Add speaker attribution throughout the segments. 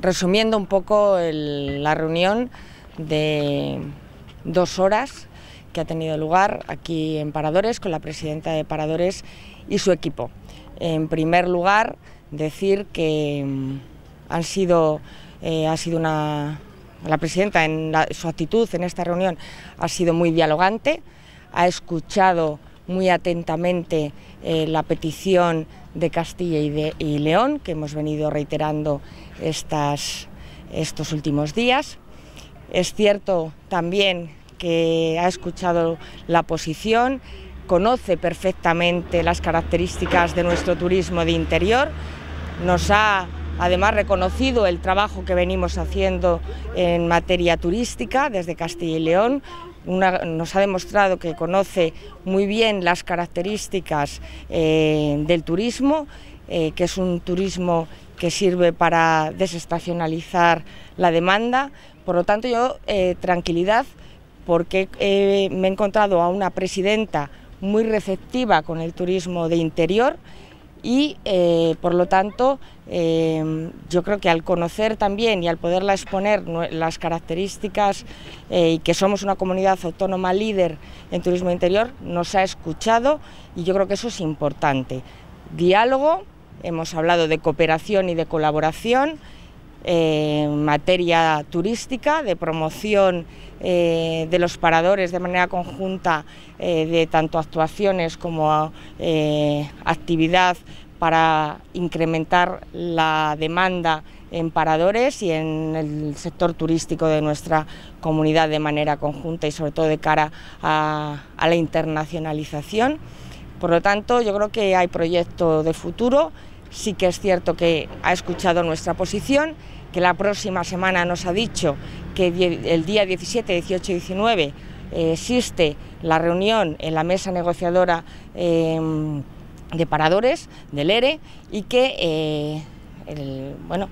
Speaker 1: Resumiendo un poco la reunión de dos horas que ha tenido lugar aquí en Paradores con la presidenta de Paradores y su equipo. En primer lugar, decir que mm, han sido, eh, ha sido una, la presidenta en su actitud en esta reunión ha sido muy dialogante, ha escuchado muy atentamente eh, la petición de Castilla y, de, León, que hemos venido reiterando estas, estos últimos días. Es cierto también que ha escuchado la posición, conoce perfectamente las características de nuestro turismo de interior, nos ha además reconocido el trabajo que venimos haciendo en materia turística desde Castilla y León, nos ha demostrado que conoce muy bien las características eh, del turismo, eh, que es un turismo que sirve para desestacionalizar la demanda. Por lo tanto, yo eh, tranquilidad porque me he encontrado a una presidenta muy receptiva con el turismo de interior y eh, por lo tanto eh, yo creo que al conocer también y al poderla exponer las características eh, y que somos una comunidad autónoma líder en turismo interior, nos ha escuchado y yo creo que eso es importante. Diálogo, hemos hablado de cooperación y de colaboración en materia turística, de promoción eh, de los paradores de manera conjunta eh, de tanto actuaciones como eh, actividad para incrementar la demanda en paradores y en el sector turístico de nuestra comunidad de manera conjunta y sobre todo de cara a, la internacionalización. Por lo tanto, yo creo que hay proyectos de futuro sí que es cierto que ha escuchado nuestra posición, que la próxima semana nos ha dicho que el día 17, 18 y 19 eh, existe la reunión en la mesa negociadora em, de paradores del ERE e, y que, eh, bueno,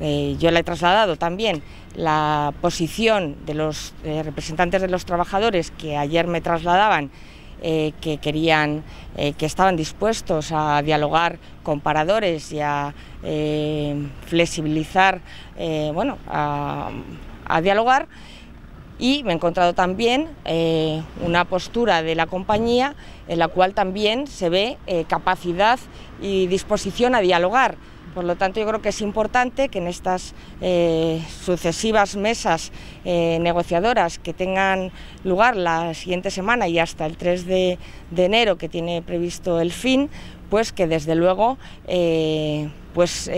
Speaker 1: eh, yo le he trasladado también la posición de los representantes de los trabajadores que ayer me trasladaban eh, que querían, eh, que estaban dispuestos a dialogar con paradores y a eh, flexibilizar, bueno, a, a, dialogar. Y me he encontrado también una postura de la compañía en la cual también se ve capacidad y disposición a dialogar. Por lo tanto, yo creo que es importante que en estas eh, sucesivas mesas eh, negociadoras que tengan lugar la siguiente semana y hasta el 3 de, enero, que tiene previsto el fin, pues que desde luego, eh, pues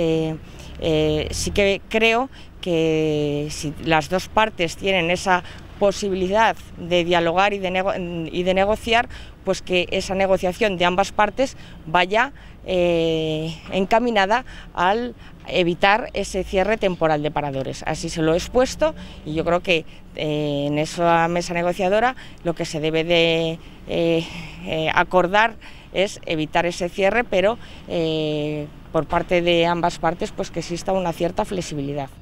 Speaker 1: sí que creo que si las dos partes tienen esa posibilidad de dialogar y de, y de negociar, pues que esa negociación de ambas partes vaya eh, encaminada al evitar ese cierre temporal de paradores. Así se lo he expuesto y yo creo que eh, en esa mesa negociadora lo que se debe de eh, acordar es evitar ese cierre, pero por parte de ambas partes pues que exista una cierta flexibilidad.